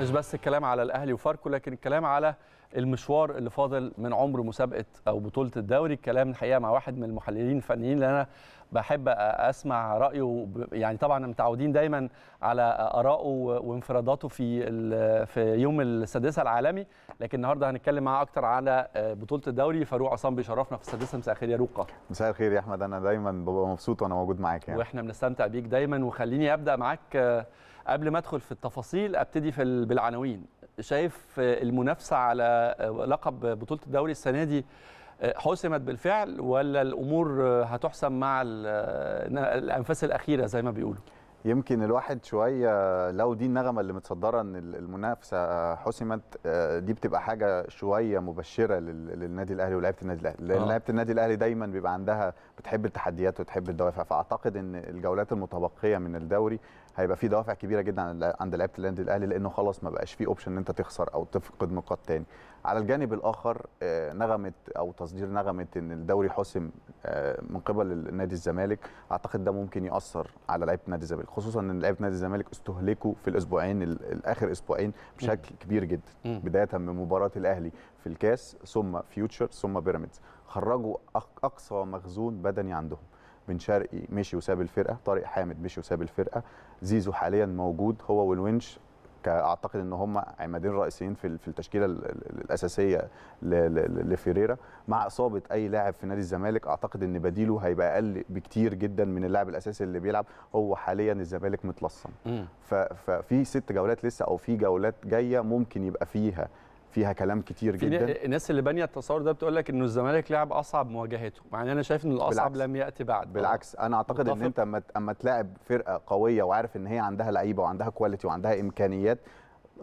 مش بس الكلام على الاهلي وفاركو لكن الكلام على المشوار اللي فاضل من عمر مسابقه او بطوله الدوري الكلام الحقيقه مع واحد من المحللين الفنيين اللي انا بحب اسمع رايه يعني طبعا متعودين دايما على ارائه وانفراداته في في يوم السادسه العالمي لكن النهارده هنتكلم معاه اكتر على آه، بطوله الدوري فاروق عصام بيشرفنا في السادسه مساء الخير يا روقه مساء الخير يا احمد انا دايما ببقى مبسوط وانا موجود معاك يعني واحنا بنستمتع بيك دايما وخليني ابدا معاك آه، قبل ما ادخل في التفاصيل ابتدي في بالعناوين شايف المنافسه على آه، لقب بطوله الدوري السنه دي آه، حسمت بالفعل ولا الامور هتحسم مع آه، الانفاس الاخيره زي ما بيقولوا يمكن الواحد شويه لو دي النغمه اللي متصدره ان المنافسه حسمت دي بتبقى حاجه شويه مبشره للنادي الاهلي ولاعيبه النادي الاهلي لان لعيبه النادي الاهلي دايما بيبقى عندها بتحب التحديات وتحب الدوافع فاعتقد ان الجولات المتبقيه من الدوري هيبقى في دوافع كبيره جدا عند لعيبه النادي الاهلي لانه خلاص ما بقاش في اوبشن ان انت تخسر او تفقد نقاط تاني على الجانب الاخر آه، نغمه او تصدير نغمه ان الدوري حسم آه، من قبل نادي الزمالك اعتقد ده ممكن ياثر على لعيبه نادي الزمالك خصوصا ان لعيبه نادي الزمالك استهلكوا في الاسبوعين الاخر اسبوعين بشكل كبير جدا بدايه من مباراه الاهلي في الكاس ثم فيوتشر ثم بيراميدز خرجوا اقصى مخزون بدني عندهم بن شرقي مشي وساب الفرقه طارق حامد مشي وساب الفرقه زيزو حاليا موجود هو والونش اعتقد ان هم عمادين رئيسيين في في التشكيله الاساسيه لفيريرا مع اصابه اي لاعب في نادي الزمالك اعتقد ان بديله هيبقى اقل بكتير جدا من اللاعب الاساسي اللي بيلعب هو حاليا الزمالك متلصم ففي ست جولات لسه او في جولات جايه ممكن يبقى فيها فيها كلام كتير في جدا الناس اللي بانيه التصور ده بتقول لك انه الزمالك لعب اصعب مواجهته مع ان انا شايف ان الاصعب بالعكس. لم ياتي بعد بالعكس انا اعتقد متفق. ان انت اما اما تلاعب فرقه قويه وعارف ان هي عندها لعيبه وعندها كواليتي وعندها امكانيات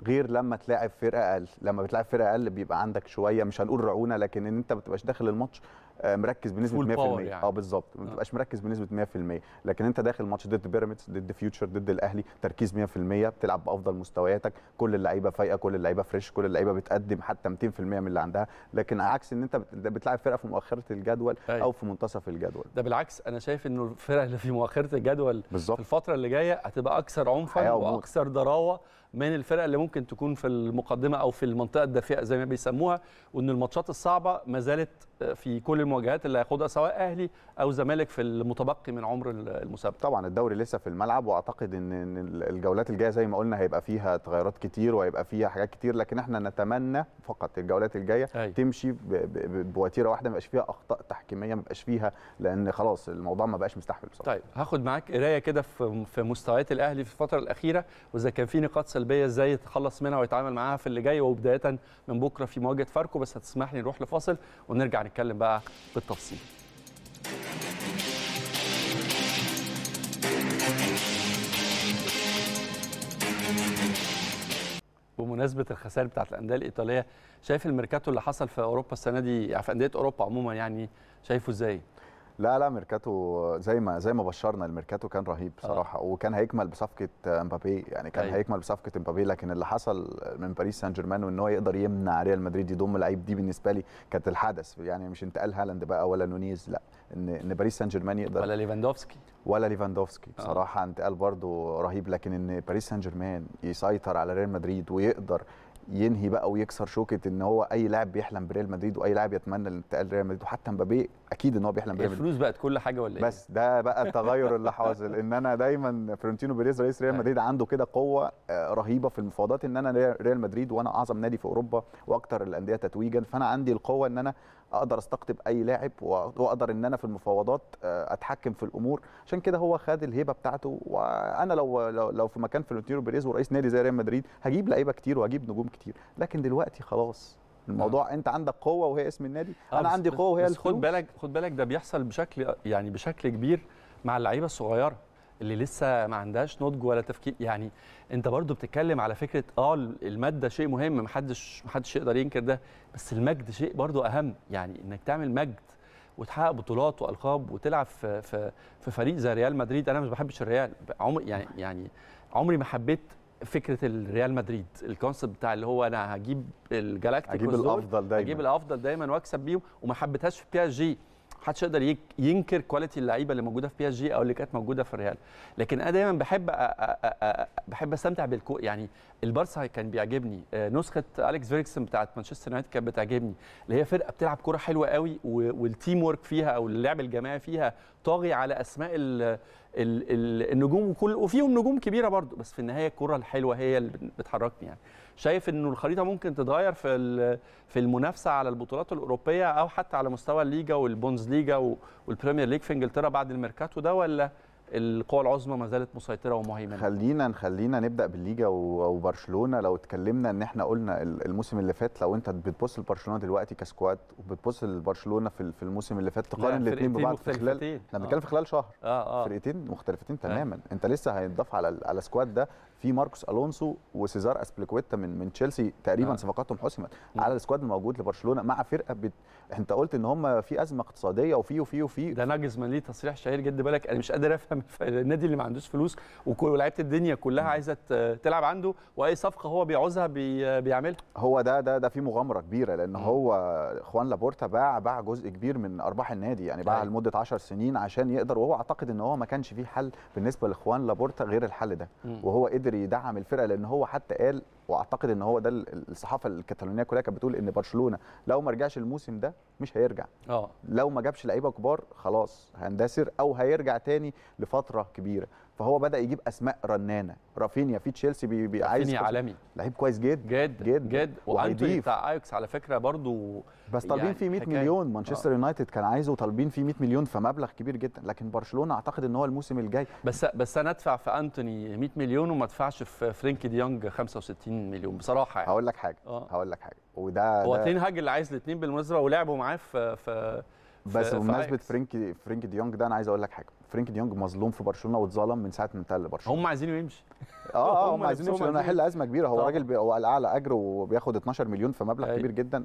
غير لما تلاعب فرقه اقل لما بتلاعب فرقه اقل بيبقى عندك شويه مش هنقول رعونه لكن ان انت ما بتبقاش داخل الماتش آه، مركز بنسبه 100% يعني. اه بالظبط ما تبقاش آه. مركز بنسبه 100% لكن انت داخل ماتش ضد بيراميدز ضد فيوتشر ضد الاهلي تركيز 100% بتلعب بافضل مستوياتك كل اللعيبه فايقه كل اللعيبه فريش كل اللعيبه بتقدم حتى 200% من اللي عندها لكن عكس ان انت بتلاعب فرقه في مؤخره الجدول أيوة. او في منتصف الجدول ده بالعكس انا شايف انه الفرق اللي في مؤخره الجدول بالزبط. في الفتره اللي جايه هتبقى اكثر عنفا واكثر ضراوه من الفرق اللي ممكن تكون في المقدمه او في المنطقه الدافئه زي ما بيسموها وان الماتشات الصعبه ما زالت في كل المواجهات اللي هياخدها سواء اهلي او زمالك في المتبقي من عمر المسابقه طبعا الدوري لسه في الملعب واعتقد ان الجولات الجايه زي ما قلنا هيبقى فيها تغيرات كتير وهيبقى فيها حاجات كتير لكن احنا نتمنى فقط الجولات الجايه أي. تمشي بوتيره واحده ما يبقاش فيها اخطاء تحكيميه ما يبقاش فيها لان خلاص الموضوع ما بقاش مستحمل بصراحه طيب هاخد معاك قرايه كده في مستويات الاهلي في الفتره الاخيره واذا كان في نقاط سلبيه ازاي يتخلص منها ويتعامل معاها في اللي جاي وبدايه من بكره في مواجهه فاركو بس هتسمح لي نروح لفاصل ونرجع هنتكلم بقى بالتفصيل بمناسبه الخسائر بتاعت الانديه الايطاليه شايف الميركاتو اللي حصل في اوروبا السنه دي يعني في انديه اوروبا عموما يعني شايفه ازاي؟ لا لا ميركاتو زي ما زي ما بشرنا الميركاتو كان رهيب آه. بصراحه آه. وكان هيكمل بصفقه امبابي يعني كان أيوة. هيكمل بصفقه امبابي لكن اللي حصل من باريس سان جيرمان وان هو يقدر يمنع ريال مدريد يضم لعيب دي بالنسبه لي كانت الحدث يعني مش انتقال هالاند بقى ولا نونيز لا ان ان باريس سان جيرمان يقدر ولا ليفاندوفسكي ولا ليفاندوفسكي آه. بصراحه آه. انتقال برضه رهيب لكن ان باريس سان جيرمان يسيطر على ريال مدريد ويقدر ينهي بقى ويكسر شوكه ان هو اي لاعب بيحلم بريال مدريد واي لاعب يتمنى الانتقال لريال مدريد وحتى مبابي اكيد ان هو بيحلم بريال مدريد الفلوس بقت كل حاجه ولا ايه بس ده بقى التغير اللي حاصل ان انا دايما فرونتينو بيريز رئيس ريال مدريد عنده كده قوه آه، رهيبه في المفاوضات ان انا ريال مدريد وانا اعظم نادي في اوروبا واكثر الانديه تتويجا فانا عندي القوه ان انا اقدر استقطب اي لاعب واقدر ان انا في المفاوضات آه، اتحكم في الامور عشان كده هو خد الهيبه بتاعته وانا لو لو, لو في مكان فلورنتينو بيريز ورئيس نادي زي ريال مدريد هجيب لعيبه كتير وهجيب نجوم كتير لكن دلوقتي خلاص الموضوع آه. انت عندك قوه وهي اسم النادي آه انا عندي قوه وهي بس خد بالك خد بالك ده بيحصل بشكل يعني بشكل كبير مع اللعيبه الصغيره اللي لسه ما عندهاش نضج ولا تفكير يعني انت برضو بتتكلم على فكره اه الماده شيء مهم ما حدش ما حدش يقدر ينكر ده بس المجد شيء برضو اهم يعني انك تعمل مجد وتحقق بطولات والقاب وتلعب في في في فريق زي ريال مدريد انا مش بحبش الريال عمر يعني يعني عمري ما حبيت فكره الريال مدريد الكونسيبت بتاع اللي هو انا هجيب الجالاكتيكوس هجيب الافضل دايما هجيب الافضل دايما واكسب بيهم وما حبيتهاش في بي اس جي محدش يقدر ينكر كواليتي اللعيبه اللي موجوده في بي اس جي او اللي كانت موجوده في الريال لكن انا دايما بحب أ أ أ بحب استمتع بالكو يعني البارسا كان بيعجبني آه، نسخه اليكس فيريكسون بتاعت مانشستر يونايتد كانت بتعجبني اللي هي فرقه بتلعب كوره حلوه قوي والتيم ورك فيها او اللعب الجماعي فيها طاغي على اسماء ال ال ال النجوم وكل وفيهم نجوم كبيره برضو بس في النهايه الكوره الحلوه هي اللي بتحركني يعني شايف انه الخريطه ممكن تتغير في في المنافسه على البطولات الاوروبيه او حتى على مستوى الليجا والبونز ليجا والبريمير ليج في انجلترا بعد الميركاتو ده ولا القوى العظمى ما زالت مسيطره ومهيمنه خلينا خلينا نبدا بالليجا وبرشلونه لو اتكلمنا ان احنا قلنا الموسم اللي فات لو انت بتبص لبرشلونه دلوقتي كسكواد وبتبص لبرشلونه في الموسم اللي فات تقارن الاثنين ببعض في خلال احنا بنتكلم آه. في خلال شهر آه آه. فرقتين مختلفتين آه. تماما آه. انت لسه هيتضاف على على السكواد ده في ماركوس الونسو وسيزار اسبليكويتا من من تشيلسي تقريبا آه. صفقاتهم حسمت على السكواد الموجود لبرشلونه مع فرقه بت... انت قلت ان هم في ازمه اقتصاديه وفي وفي وفي ده ناجز من ليه تصريح شهير جد بالك انا مش قادر افهم النادي اللي ما عندوش فلوس ولاعيبه الدنيا كلها عايزه تلعب عنده واي صفقه هو بيعوزها بي... بيعملها هو ده ده ده في مغامره كبيره لان م. هو خوان لابورتا باع باع جزء كبير من ارباح النادي يعني باع أيوه. لمده 10 سنين عشان يقدر وهو اعتقد ان هو ما كانش فيه حل بالنسبه لاخوان لابورتا غير الحل ده م. وهو قدر قدر يدعم الفرقه لان هو حتى قال واعتقد ان هو ده الصحافه الكتالونيه كلها كانت بتقول ان برشلونه لو ما رجعش الموسم ده مش هيرجع اه لو ما جابش لعيبه كبار خلاص هندسر او هيرجع تاني لفتره كبيره فهو بدا يجيب اسماء رنانه رافينيا في تشيلسي بي بي عايز رافينيا عالمي لعيب كويس جدا جدا جدا, جدا. وانتوني بتاع اياكس على فكره برضو بس طالبين يعني فيه 100 مليون مانشستر آه. يونايتد كان عايزه وطالبين فيه 100 مليون فمبلغ كبير جدا لكن برشلونه اعتقد ان هو الموسم الجاي بس بس انا ادفع في انتوني 100 مليون وما ادفعش في فرينك ديونج 65 مليون بصراحه يعني هقول لك حاجه آه. هقول لك حاجه وده هو تين هاج اللي عايز الاثنين بالمناسبه ولعبوا معاه في, في بس بمناسبه فرينك فرينك ديونج ده انا عايز اقول لك حاجه فرينك ديونج مظلوم في برشلونه واتظلم من ساعه ما انتقل لبرشلونه هم عايزينه يمشي اه, آه، هم عايزينه يمشي لانه هيحل ازمه كبيره هو راجل هو الاعلى اجر وبياخد 12 مليون في مبلغ أيوه. كبير جدا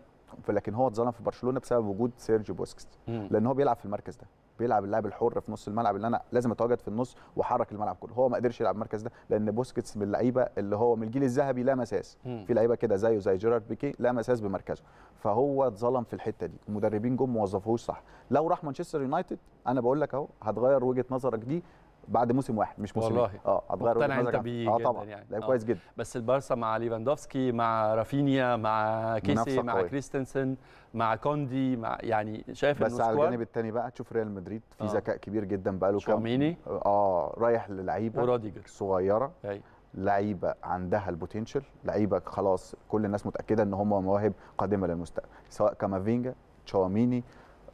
لكن هو اتظلم في برشلونه بسبب وجود سيرجيو بوسكس لان هو بيلعب في المركز ده بيلعب اللاعب الحر في نص الملعب اللي انا لازم اتواجد في النص واحرك الملعب كله هو ما قدرش يلعب المركز ده لان بوسكيتس من اللعيبه اللي هو من الجيل الذهبي لا مساس في لعيبه كده زيه زي جيرارد بيكي لا مساس بمركزه فهو اتظلم في الحته دي المدربين جم موظفوهوش صح لو راح مانشستر يونايتد انا بقول لك اهو هتغير وجهه نظرك دي بعد موسم واحد مش موسمين والله اه هتغير مقتنع انت بيه اه طبعا يعني. لعيب آه. كويس جدا بس البارسا مع ليفاندوفسكي مع رافينيا مع كيسي مع كريستنسن مع كوندي مع يعني شايف بس على الجانب الثاني بقى تشوف ريال مدريد في آه. ذكاء كبير جدا بقى له كام اه رايح للعيبه وراديجر صغيره ايوه لعيبه عندها البوتنشال لعيبه خلاص كل الناس متاكده ان هم مواهب قادمه للمستقبل سواء كامافينجا تشاوميني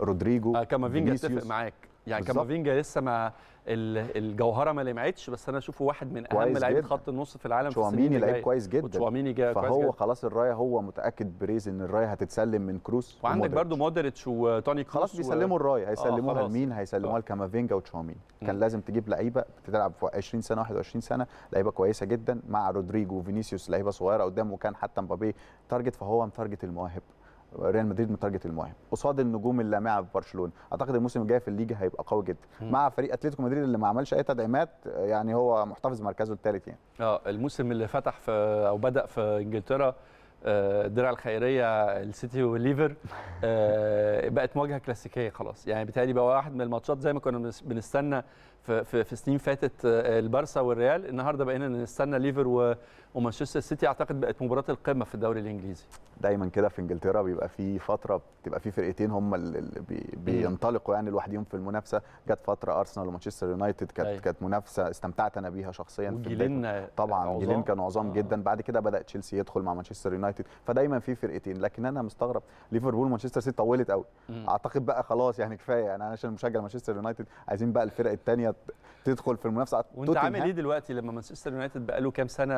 رودريجو آه كامافينجا اتفق معاك يعني كامافينجا لسه ما الجوهره ما لمعتش بس انا اشوفه واحد من اهم لعيبه خط النص في العالم تشواميني لعيب كويس جدا تشواميني جاي كويس جدا. خلاص الرايه هو متاكد بريز ان الرايه هتتسلم من كروس وعندك برده مودريتش وتوني كروس خلاص بيسلموا الرايه آه، هيسلموها آه لمين هيسلموها لكافينجا لكامافينجا وتشواميني كان لازم تجيب لعيبه بتلعب في 20 سنه 21 سنه لعيبه كويسه جدا مع رودريجو وفينيسيوس لعيبه صغيره قدامه وكان حتى مبابي تارجت فهو متارجت المواهب ريال مدريد من التارجت المهم قصاد النجوم اللامعه في برشلونه اعتقد الموسم الجاي في الليجا هيبقى قوي جدا م. مع فريق اتلتيكو مدريد اللي ما عملش اي تدعيمات يعني هو محتفظ مركزه الثالث يعني اه الموسم اللي فتح في او بدا في انجلترا آه، الدرع الخيريه السيتي والليفر آه، بقت مواجهه كلاسيكيه خلاص يعني بالتالي بقى واحد من الماتشات زي ما كنا بنستنى في في, سنين فاتت آه، البارسا والريال النهارده بقينا نستنى ليفر ومانشستر سيتي اعتقد بقت مباراه القمه في الدوري الانجليزي دايما كده في انجلترا بيبقى في فتره بتبقى في فرقتين هم اللي بينطلقوا يعني لوحدهم في المنافسه جت فتره ارسنال ومانشستر يونايتد كانت أيوة. كانت منافسه استمتعت انا بيها شخصيا في آه، طبعا جيلين كانوا عظام آه. جدا بعد كده بدا تشيلسي يدخل مع مانشستر يونايتد فدايما في فرقتين لكن انا مستغرب ليفربول ومانشستر سيتي طولت قوي اعتقد بقى خلاص يعني كفايه يعني انا عشان مشجع مانشستر يونايتد عايزين بقى الفرق الثانيه تدخل في المنافسه وانت عامل ايه دلوقتي لما مانشستر يونايتد بقى له كام سنه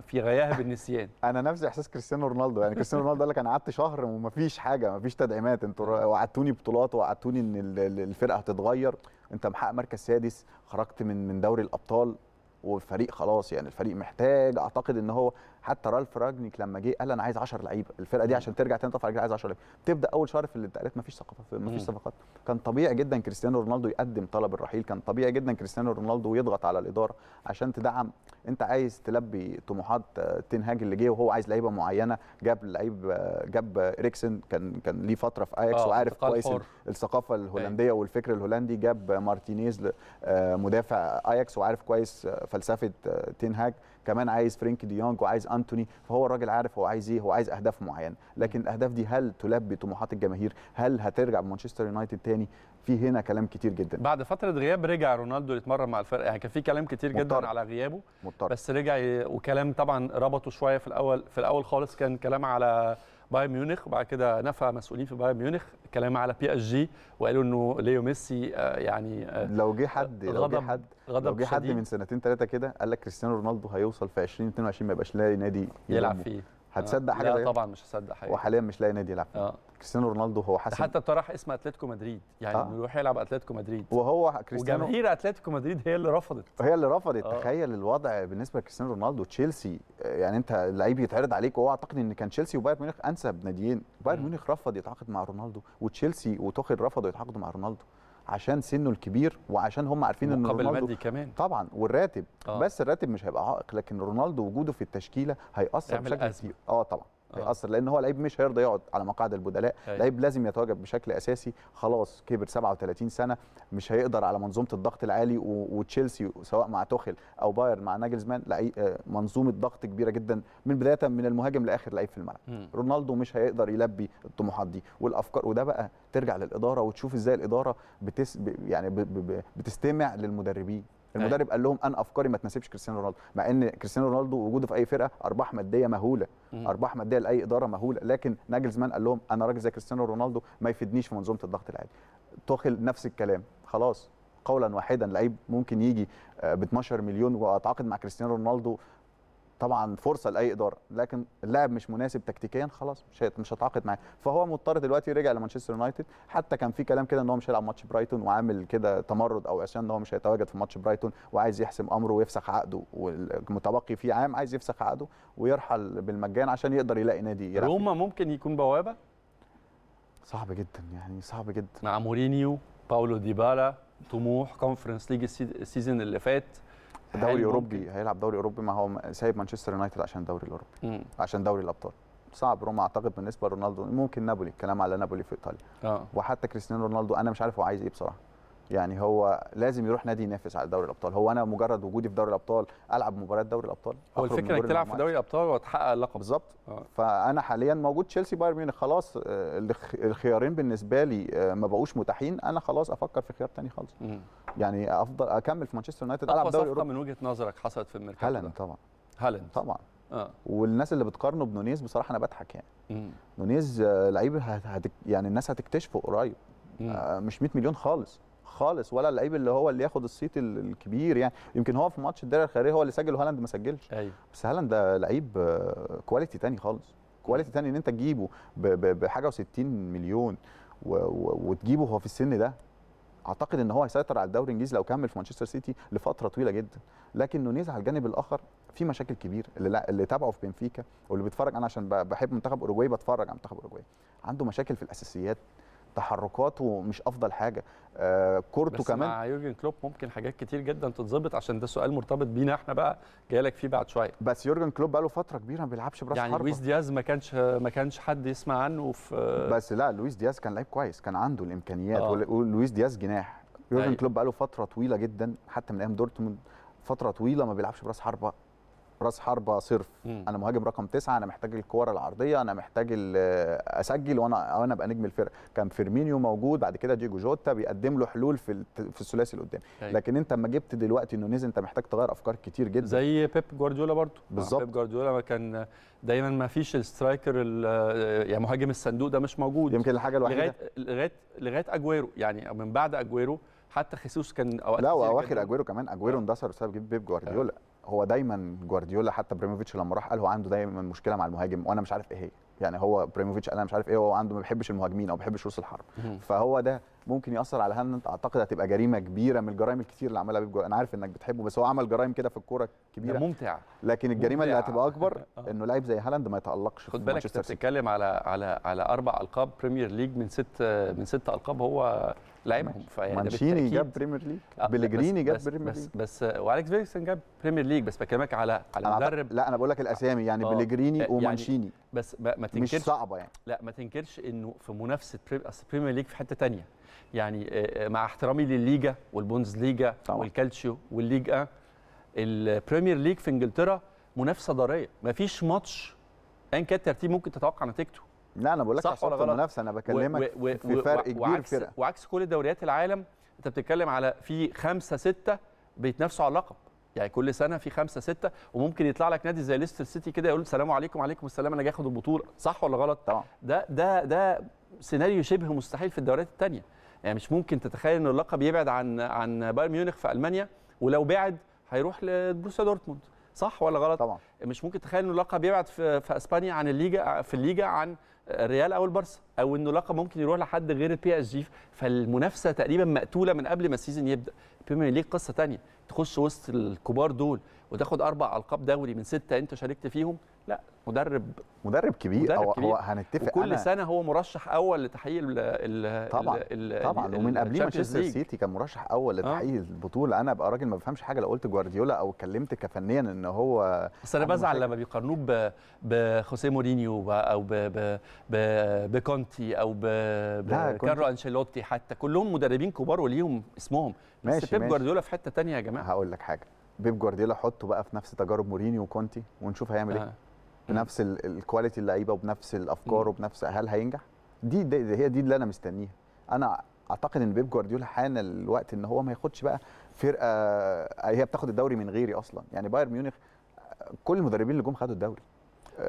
في غياهب النسيان انا نفس احساس كريستيانو رونالدو يعني كريستيانو رونالدو قال لك انا قعدت شهر ومفيش حاجه مفيش تدعيمات انتوا وعدتوني بطولات وعدتوني ان الفرقه هتتغير انت محقق مركز سادس خرجت من من دوري الابطال والفريق خلاص يعني الفريق محتاج اعتقد ان هو حتى رالف راجنيك لما جه قال انا عايز 10 لعيبه الفرقه دي عشان ترجع تاني تطلع على عايز 10 لعيبه بتبدا اول شهر في الانتقالات ما فيش ثقافه فيش صفقات كان طبيعي جدا كريستيانو رونالدو يقدم طلب الرحيل كان طبيعي جدا كريستيانو رونالدو يضغط على الاداره عشان تدعم انت عايز تلبي طموحات آه، تنهاج اللي جه وهو عايز لعيبه معينه جاب لعيب آه، جاب اريكسن كان كان ليه فتره في اياكس آه، وعارف كويس الثقافه الهولنديه أيوة. والفكر الهولندي جاب مارتينيز مدافع اياكس وعارف كويس فلسفه تنهاج كمان عايز فرينك ديونج وعايز انتوني فهو الراجل عارف هو عايز ايه هو عايز اهداف معينه لكن الاهداف دي هل تلبي طموحات الجماهير هل هترجع بمانشستر يونايتد تاني في هنا كلام كتير جدا بعد فتره غياب رجع رونالدو يتمرن مع الفرق يعني كان في كلام كتير مضطر. جدا على غيابه مضطر. بس رجع وكلام طبعا ربطه شويه في الاول في الاول خالص كان كلام على بايرن ميونخ وبعد كده نفى مسؤولين في بايرن ميونخ كلام على بي اس جي وقالوا انه ليو ميسي آه، يعني آه، لو جه حد لو جه حد لو جه حد من سنتين ثلاثه كده قال لك كريستيانو رونالدو هيوصل في 2022 ما يبقاش لاقي نادي يلعب فيه هتصدق حاجه لا طبعا مش هصدق حاجه وحاليا مش لاقي نادي يلعب آه. كريستيانو رونالدو هو حسن حتى طرح اسم اتلتيكو مدريد يعني انه يروح يلعب اتلتيكو مدريد وهو كريستيانو وجماهير اتلتيكو مدريد هي اللي رفضت هي اللي رفضت آه. تخيل الوضع بالنسبه لكريستيانو رونالدو تشيلسي آه، يعني انت اللعيب يتعرض عليك وهو اعتقد ان كان تشيلسي وبايرن ميونخ انسب ناديين بايرن ميونخ رفض يتعاقد مع رونالدو وتشيلسي وتوخيل رفضوا يتعاقدوا مع رونالدو عشان سنه الكبير وعشان هم عارفين ان رونالدو كمان طبعا والراتب آه. بس الراتب مش هيبقى عائق لكن رونالدو وجوده في التشكيله هياثر بشكل كبير اه طبعا هيأثر آه. لان هو لعيب مش هيرضى يقعد على مقاعد البدلاء أيوة. لعيب لازم يتواجد بشكل اساسي خلاص كبر 37 سنه مش هيقدر على منظومه الضغط العالي وتشيلسي سواء مع توخل او بايرن مع ناجلزمان آه، منظومه ضغط كبيره جدا من بدايه من المهاجم لاخر لعيب في الملعب رونالدو مش هيقدر يلبي الطموحات دي والافكار وده بقى ترجع للاداره وتشوف ازاي الاداره بتس يعني بتستمع للمدربين أيوة. المدرب قال لهم انا افكاري ما تناسبش كريستيانو رونالدو مع ان كريستيانو رونالدو وجوده في اي فرقه ارباح ماديه مهوله ارباح ماديه لاي اداره مهوله لكن ناجلزمان قال لهم انا راجل زي كريستيانو رونالدو ما يفيدنيش في منظومه الضغط العالي توخل نفس الكلام خلاص قولا واحدا لعيب ممكن يجي آه، ب 12 مليون واتعاقد مع كريستيانو رونالدو طبعا فرصه لاي اداره لكن اللاعب مش مناسب تكتيكيا خلاص مش مش هتعاقد معاه فهو مضطر دلوقتي رجع لمانشستر يونايتد حتى كان في كلام كده ان هو مش هيلعب ماتش برايتون وعامل كده تمرد او عشان ان هو مش هيتواجد في ماتش برايتون وعايز يحسم امره ويفسخ عقده والمتبقي فيه عام عايز يفسخ عقده ويرحل بالمجان عشان يقدر يلاقي نادي يرحل. روما ممكن يكون بوابه صعب جدا يعني صعب جدا مع مورينيو باولو ديبالا طموح كونفرنس ليج السيزون اللي فات دوري اوروبي هيلعب دوري اوروبي ما هو سايب مانشستر يونايتد عشان دوري الاوروبي عشان دوري الابطال صعب روما اعتقد بالنسبه لرونالدو ممكن نابولي الكلام على نابولي في ايطاليا آه. وحتى كريستيانو رونالدو انا مش عارف هو عايز ايه بصراحه يعني هو لازم يروح نادي ينافس على دوري الابطال هو انا مجرد وجودي في دوري الابطال العب مباراه دوري الابطال هو الفكره انك تلعب في دوري الابطال وتحقق اللقب بالظبط آه. فانا حاليا موجود تشيلسي بايرن ميونخ خلاص آه، الخيارين بالنسبه لي آه، ما بقوش متاحين انا خلاص افكر في خيار تاني خالص يعني افضل اكمل في مانشستر يونايتد العب دوري اوروبا من وجهه نظرك حصلت في الميركاتو هالاند طبعا هالاند طبعا آه. والناس اللي بتقارنه بنونيز بصراحه انا بضحك يعني مم. نونيز لعيب يعني الناس هتكتشفه قريب مم. مش 100 مليون خالص خالص ولا اللعيب اللي هو اللي ياخد الصيت الكبير يعني يمكن هو في ماتش الدرع الخيريه هو اللي سجل وهالاند ما سجلش أيوة. بس هالاند ده لعيب كواليتي آه، تاني خالص كواليتي تاني ان انت تجيبه بحاجه و60 مليون وتجيبه هو في السن ده اعتقد ان هو هيسيطر على الدوري الانجليزي لو كمل في مانشستر سيتي لفتره طويله جدا لكن نونيز على الجانب الاخر في مشاكل كبير اللي, اللي تابعه في بنفيكا واللي بيتفرج انا عشان بحب منتخب اوروجواي بتفرج على منتخب اوروجواي عنده مشاكل في الاساسيات تحركاته مش افضل حاجه كورته آه، كورته بس كمان مع يورجن كلوب ممكن حاجات كتير جدا تتظبط عشان ده سؤال مرتبط بينا احنا بقى جاي لك فيه بعد شويه بس يورجن كلوب بقى له فتره كبيره ما بيلعبش براس يعني حربة. لويس دياز ما كانش ما كانش حد يسمع عنه في بس لا لويس دياز كان لعيب كويس كان عنده الامكانيات آه. ولويس دياز جناح يورجن أي. أيوه. كلوب بقى له فتره طويله جدا حتى من ايام دورتموند فتره طويله ما بيلعبش براس حربه راس حربه صرف مم. انا مهاجم رقم تسعة انا محتاج الكوره العرضيه انا محتاج آه، اسجل وانا وانا ابقى نجم الفرقه كان فيرمينيو موجود بعد كده ديجو جوتا بيقدم له حلول في في الثلاثي اللي قدام أيوة. لكن انت لما جبت دلوقتي انه نزل انت محتاج تغير افكار كتير جدا زي بيب جوارديولا برضو بالظبط بيب جوارديولا كان دايما ما فيش السترايكر آه، يعني مهاجم الصندوق ده مش موجود يمكن الحاجه الوحيده لغايه لغايه لغايه اجويرو يعني من بعد اجويرو حتى خيسوس كان اوقات لا واواخر اجويرو كمان اجويرو آه. اندثر بسبب بيب جوارديولا هو دايما جوارديولا حتى بريموفيتش لما راح قال هو عنده دايما مشكله مع المهاجم وانا مش عارف ايه هي يعني هو بريموفيتش قال انا مش عارف ايه هو عنده ما بيحبش المهاجمين او ما بيحبش رؤوس الحرب فهو ده ممكن ياثر على هاند اعتقد هتبقى جريمه كبيره من الجرائم الكتير اللي عملها بيب جوارديولا انا عارف انك بتحبه بس هو عمل جرائم كده في الكوره كبيره ممتع لكن الجريمه ممتع. اللي هتبقى اكبر آه. انه لاعب زي هالاند ما يتالقش خد بالك انت بتتكلم على على على اربع القاب بريمير ليج من ست من ست القاب هو لعيبهم مانشيني جاب بريمير ليج آه بلجريني جاب بريمير ليج بس, بس والكس فيرجسون جاب بريمير ليج بس بكلمك على على مدرب لا انا بقول لك الاسامي يعني آه بلجريني آه يعني ومانشيني بس ما تنكرش مش صعبه يعني لا ما تنكرش انه في منافسه اصل بريمير ليج في حته ثانيه يعني آه، آه، مع احترامي للليجا والبونز ليجا والكالتشيو والليجا البريمير ليج في انجلترا منافسه ضاريه ما فيش ماتش ان كان الترتيب ممكن تتوقع نتيجته لا انا بقول لك صح ولا غلط المنافسه انا بكلمك و... و... في فرق كبير وعكس فرق. وعكس كل دوريات العالم انت بتتكلم على في خمسه سته بيتنافسوا على اللقب يعني كل سنه في خمسه سته وممكن يطلع لك نادي زي ليستر سيتي كده يقول السلام عليكم عليكم السلام انا جاي اخد البطوله صح ولا غلط طبعا ده ده ده سيناريو شبه مستحيل في الدوريات الثانيه يعني مش ممكن تتخيل ان اللقب يبعد عن عن بايرن ميونخ في المانيا ولو بعد هيروح لبروسيا دورتموند صح ولا غلط طبعا مش ممكن تتخيل ان اللقب يبعد في, في اسبانيا عن الليجا في الليجا عن الريال او البرصه او انه لقب ممكن يروح لحد غير البي اس جي فالمنافسه تقريبا مقتوله من قبل ما السيزون يبدا البريمير ليج قصه ثانيه تخش وسط الكبار دول وتاخد اربع القاب دوري من سته انت شاركت فيهم لا مدرب مدرب كبير مدرب كبير. هو هنتفق كل أنا سنه هو مرشح اول لتحقيق ال ال طبعا الـ طبعا الـ ومن قبليه مانشستر سيتي كان مرشح اول آه. لتحقيق آه. البطوله انا ابقى راجل ما بفهمش حاجه لو قلت جوارديولا او اتكلمت كفنيا ان هو بس انا بزعل لما بيقارنوه بخوسيه مورينيو او بكونتي كونتي او بكارلو انشيلوتي حتى كلهم مدربين كبار وليهم اسمهم ماشي بس بيب جوارديولا في حته ثانيه يا جماعه هقول لك حاجه بيب جوارديولا حطه بقى في نفس تجارب مورينيو وكونتي ونشوف هيعمل ايه بنفس آه. الكواليتي اللعيبه وبنفس الافكار وبنفس هل هينجح دي, دي هي دي اللي انا مستنيها انا اعتقد ان بيب جوارديولا حان الوقت ان هو ما ياخدش بقى فرقه هي بتاخد الدوري من غيري اصلا يعني بايرن ميونخ كل المدربين اللي جم خدوا الدوري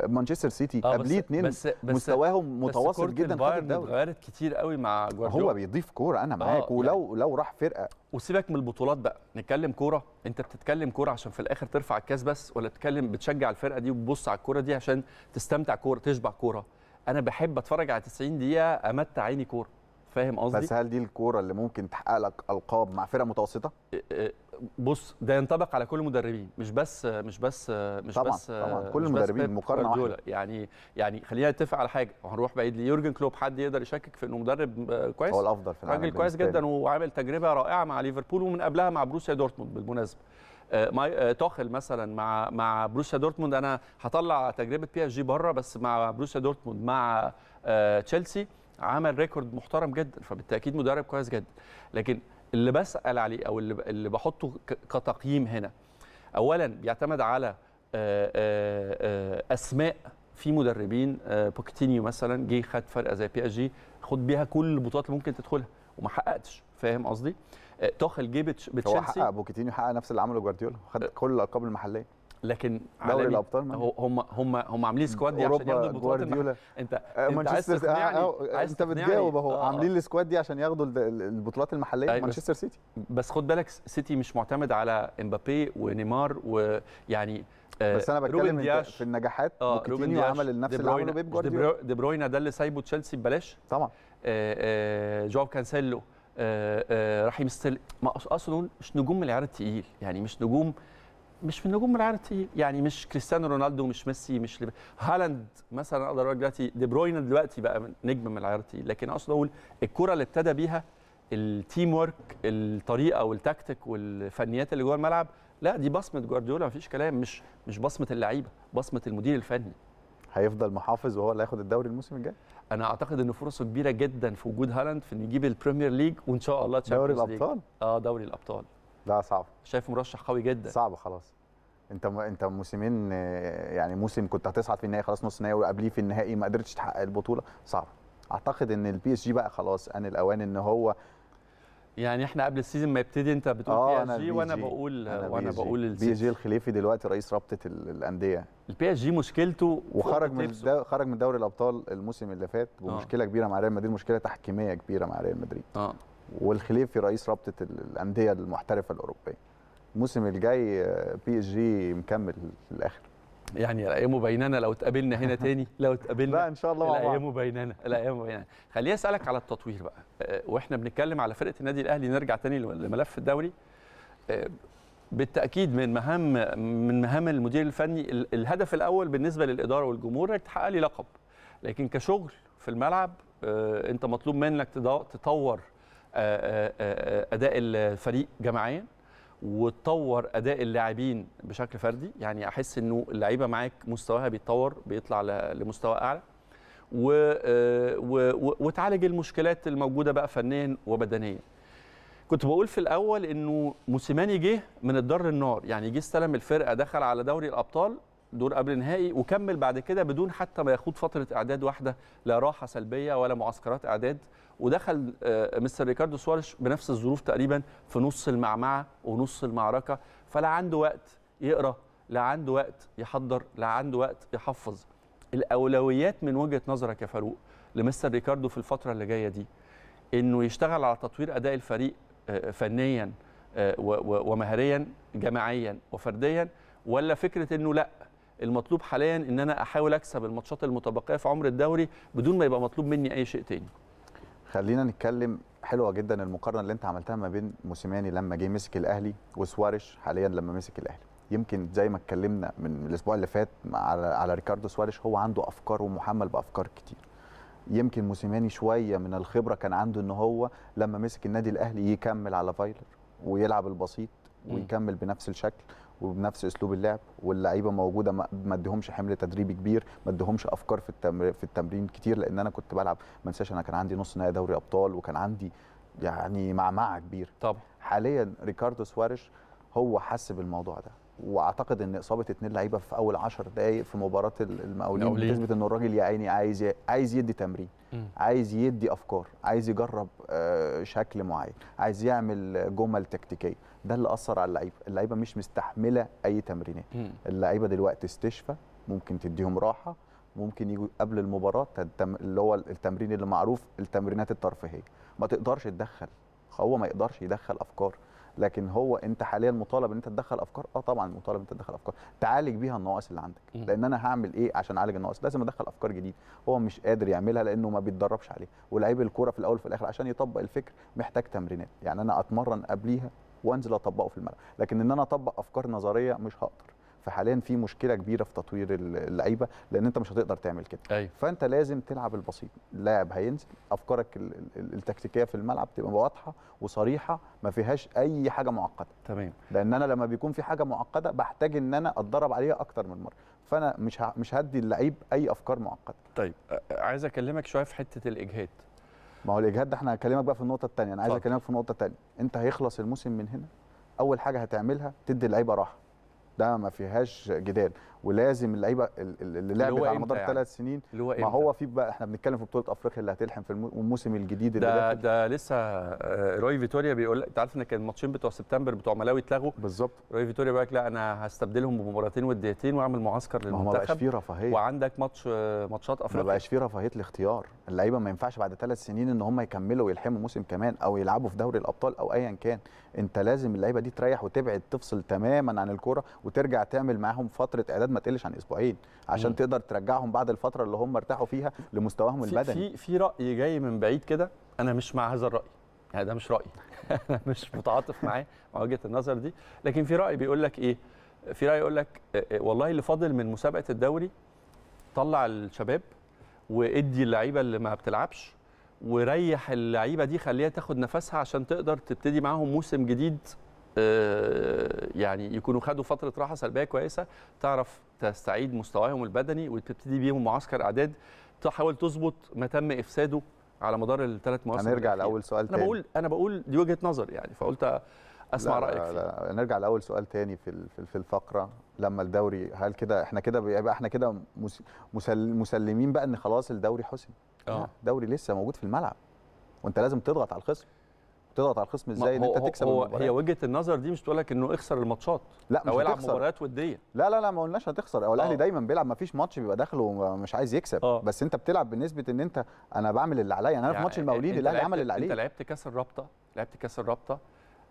مانشستر سيتي آه، قبليه اثنين بس بس مستواهم متواصل جدا في الدوري اتغيرت كتير قوي مع جوارديولا هو بيضيف كوره انا آه، معاك آه ولو يعني. لو راح فرقه وسيبك من البطولات بقى نتكلم كوره انت بتتكلم كوره عشان في الاخر ترفع الكاس بس ولا تتكلم بتشجع الفرقه دي وبتبص على الكوره دي عشان تستمتع كوره تشبع كوره انا بحب اتفرج على 90 دقيقه امتع عيني كوره فاهم قصدي بس هل دي الكوره اللي ممكن تحقق لك القاب مع فرقه متوسطه آه، بص ده ينطبق على كل المدربين مش بس مش بس مش طبعًا بس طبعا كل المدربين مقارنه واحده يعني يعني خلينا نتفق على حاجه وهنروح بعيد ليورجن كلوب حد يقدر يشكك في انه مدرب كويس هو الافضل في العالم راجل كويس جدا وعامل تجربه رائعه مع ليفربول ومن قبلها مع بروسيا دورتموند بالمناسبه آه، ماي آه، توخل مثلا مع مع بروسيا دورتموند انا هطلع تجربه بي اس جي بره بس مع بروسيا دورتموند مع آه، تشيلسي عمل ريكورد محترم جدا فبالتاكيد مدرب كويس جدا لكن اللي بسال عليه او اللي اللي بحطه كتقييم هنا اولا بيعتمد على اسماء في مدربين بوكيتينيو مثلا جه خد فرقه زي بي اس جي خد بيها كل البطولات اللي ممكن تدخلها وما حققتش فاهم قصدي؟ توخل جه بتشيلسي هو حقق بوكيتينيو حقق نفس اللي عمله جوارديولا خد كل الالقاب المحليه لكن دوري الابطال هم هم هم عاملين سكواد دي عشان ياخدوا البطولات انت انت آه، مانشستر سيتي آه، آه، انت بتجاوب اهو عاملين السكواد دي عشان ياخدوا البطولات المحليه أيوة. مانشستر سيتي بس خد بالك سيتي مش معتمد على امبابي ونيمار ويعني بس انا بتكلم في النجاحات آه روبن عمل نفس اللي عمله بيب جوارديولا دي بروينا ده اللي سايبه تشيلسي ببلاش طبعا جواب كانسيلو رحيم ستيل ما اصلا مش نجوم من العيار التقيل يعني مش نجوم مش من نجوم العالم التقيل يعني مش كريستيانو رونالدو مش ميسي مش لب... هالاند مثلا اقدر اقول دلوقتي دي بروين دلوقتي بقى نجم من العيار التقيل لكن اقصد اقول الكره اللي ابتدى بيها التيم ورك الطريقه والتكتيك والفنيات اللي جوه الملعب لا دي بصمه جوارديولا مفيش كلام مش مش بصمه اللعيبه بصمه المدير الفني هيفضل محافظ وهو اللي هياخد الدوري الموسم الجاي انا اعتقد ان فرصه كبيره جدا في وجود هالاند في انه يجيب البريمير ليج وان شاء الله دوري الابطال اه دوري الابطال لا صعب شايف مرشح قوي جدا صعب خلاص انت م... انت موسمين يعني موسم كنت هتصعد في النهائي خلاص نص نهائي وقبليه في النهائي ما قدرتش تحقق البطوله صعب اعتقد ان البي اس جي بقى خلاص ان الاوان ان هو يعني احنا قبل السيزون ما يبتدي انت بتقول آه بي اس جي وانا بقول وانا بقول البي اس جي الخليفي دلوقتي رئيس رابطه الانديه البي اس جي مشكلته وخرج من خرج من دوري الابطال الموسم اللي فات آه. ومشكله آه. كبيره مع ريال مدريد مشكله تحكيميه كبيره مع ريال مدريد اه والخليفي رئيس رابطه الانديه المحترفه الاوروبيه الموسم الجاي بي اس جي مكمل للاخر يعني الايام بيننا لو اتقابلنا هنا تاني لو اتقابلنا لا ان شاء الله الايام بيننا الايام بيننا خليني اسالك على التطوير بقى آه، واحنا بنتكلم على فرقه النادي الاهلي نرجع تاني لملف الدوري آه، بالتاكيد من مهام من مهام المدير الفني الهدف الاول بالنسبه للاداره والجمهور انك تحقق لي لقب لكن كشغل في الملعب آه، انت مطلوب منك تطور آه، آه، آه، اداء الفريق جماعيا وتطور اداء اللاعبين بشكل فردي يعني احس انه اللعيبه معاك مستواها بيتطور بيطلع لمستوى اعلى و... و... و... وتعالج المشكلات الموجوده بقى فنيا وبدنيا كنت بقول في الاول انه موسيماني جه من الدار النار يعني جه استلم الفرقه دخل على دوري الابطال دور قبل نهائي وكمل بعد كده بدون حتى ما يخوض فتره اعداد واحده لا راحه سلبيه ولا معسكرات اعداد ودخل آه، مستر ريكاردو سوارش بنفس الظروف تقريبا في نص المعمعه ونص المعركه فلا عنده وقت يقرا لا عنده وقت يحضر لا عنده وقت يحفظ الاولويات من وجهه نظرك يا فاروق لمستر ريكاردو في الفتره اللي جايه دي انه يشتغل على تطوير اداء الفريق آه، آه، فنيا ومهريا جماعيا وفرديا ولا فكره انه لا المطلوب حاليا ان انا احاول اكسب الماتشات المتبقيه في عمر الدوري بدون ما يبقى مطلوب مني اي شيء تاني خلينا نتكلم حلوه جدا المقارنه اللي انت عملتها ما بين موسيماني لما جه مسك الاهلي وسواريش حاليا لما مسك الاهلي يمكن زي ما اتكلمنا من الاسبوع اللي فات على على ريكاردو سواريش هو عنده افكار ومحمل بافكار كتير يمكن موسيماني شويه من الخبره كان عنده ان هو لما مسك النادي الاهلي يكمل على فايلر ويلعب البسيط ويكمل بنفس الشكل وبنفس اسلوب اللعب واللعيبه موجوده ما اديهمش حمل تدريبي كبير ما اديهمش افكار في التمرين في التمرين كتير لان انا كنت بلعب ما انساش انا كان عندي نص نهائي دوري ابطال وكان عندي يعني معمعه كبير طبعا حاليا ريكاردو سواريش هو حس بالموضوع ده واعتقد ان اصابه اثنين لعيبه في اول 10 دقائق في مباراه المقاولين بتثبت ان الراجل يا عيني عايز عايز يدي تمرين م. عايز يدي افكار عايز يجرب آه، شكل معين عايز يعمل جمل تكتيكيه ده اللي اثر على اللعيبه اللعيبه مش مستحمله اي تمرينات اللعيبه دلوقتي استشفى ممكن تديهم راحه ممكن يجوا قبل المباراه اللي هو التمرين اللي معروف التمرينات الترفيهيه ما تقدرش تدخل هو ما يقدرش يدخل افكار لكن هو انت حاليا مطالب ان انت تدخل افكار اه طبعا مطالب ان انت تدخل افكار تعالج بيها النواقص اللي عندك لان انا هعمل ايه عشان اعالج النواقص لازم ادخل افكار جديده هو مش قادر يعملها لانه ما بيتدربش عليها ولاعيب الكوره في الاول وفي الاخر عشان يطبق الفكر محتاج تمرينات يعني انا اتمرن قبليها وانزل اطبقه في الملعب لكن ان انا اطبق افكار نظريه مش هقدر فحاليا في مشكله كبيره في تطوير اللعيبه لان انت مش هتقدر تعمل كده أيوة. فانت لازم تلعب البسيط اللاعب هينزل افكارك التكتيكيه في الملعب تبقى واضحه وصريحه ما فيهاش اي حاجه معقده تمام لان انا لما بيكون في حاجه معقده بحتاج ان انا اتدرب عليها اكتر من مره فانا مش مش هدي اللعيب اي افكار معقده طيب عايز اكلمك شويه في حته الاجهاد ما هو الاجهاد ده احنا هكلمك بقى في النقطه الثانيه انا عايز اكلمك في النقطه الثانيه انت هيخلص الموسم من هنا اول حاجه هتعملها تدي اللعيبه راحه ده ما فيهاش جدال ولازم اللعيبه اللي لعبت على مدار يعني؟ ثلاث يعني. سنين اللي هو ما هو في بقى احنا بنتكلم في بطوله افريقيا اللي هتلحم في الموسم الجديد اللي ده داخل. ده لسه آه، روي فيتوريا بيقول انت عارف ان كان الماتشين بتوع سبتمبر بتوع ملاوي اتلغوا بالظبط روي فيتوريا بيقول لك لا انا هستبدلهم بمباراتين ودقيقتين واعمل معسكر للمنتخب ما بقاش فيه رفاهيه وعندك ماتش آه، ماتشات افريقيا ما بقاش فيه رفاهيه الاختيار اللعيبه ما ينفعش بعد ثلاث سنين ان هم يكملوا ويلحموا موسم كمان او يلعبوا في دوري الابطال او ايا كان انت لازم اللعيبه دي تريح وتبعد تفصل تماما عن الكوره وترجع تعمل معاهم فتره اعداد الاستعداد ما تقلش عن اسبوعين عشان مم. تقدر ترجعهم بعد الفتره اللي هم ارتاحوا فيها لمستواهم في البدني في في راي جاي من بعيد كده انا مش مع هذا الراي يعني ده مش رايي انا مش متعاطف معاه مع وجهه النظر دي لكن في راي بيقول لك ايه في راي يقول لك آه، آه، والله اللي فاضل من مسابقه الدوري طلع الشباب وادي اللعيبه اللي ما بتلعبش وريح اللعيبه دي خليها تاخد نفسها عشان تقدر تبتدي معاهم موسم جديد آه، يعني يكونوا خدوا فتره راحه سلبيه كويسه تعرف تستعيد مستواهم البدني وتبتدي بيهم معسكر اعداد تحاول تظبط ما تم افساده على مدار الثلاث مواسم هنرجع لاول سؤال انا تاني. بقول انا بقول دي وجهه نظر يعني فقلت اسمع لا رايك لا, لا. نرجع لاول سؤال تاني في في الفقره لما الدوري هل كده احنا كده بيبقى احنا كده مسلمين بقى ان خلاص الدوري حسم اه الدوري لسه موجود في الملعب وانت لازم تضغط على الخصم تضغط على الخصم ازاي ان انت تكسب هو هي وجهه النظر دي مش بتقول لك انه اخسر الماتشات لا مش او العب مباريات وديه لا لا لا ما قلناش هتخسر هو الاهلي آه. دايما بيلعب ما فيش ماتش بيبقى داخله مش عايز يكسب أوه. بس انت بتلعب بنسبه ان انت انا بعمل اللي عليا يعني انا يعني في ماتش المقاولين الاهلي عمل اللي عليه انت لعبت كاس الرابطه لعبت كاس الرابطه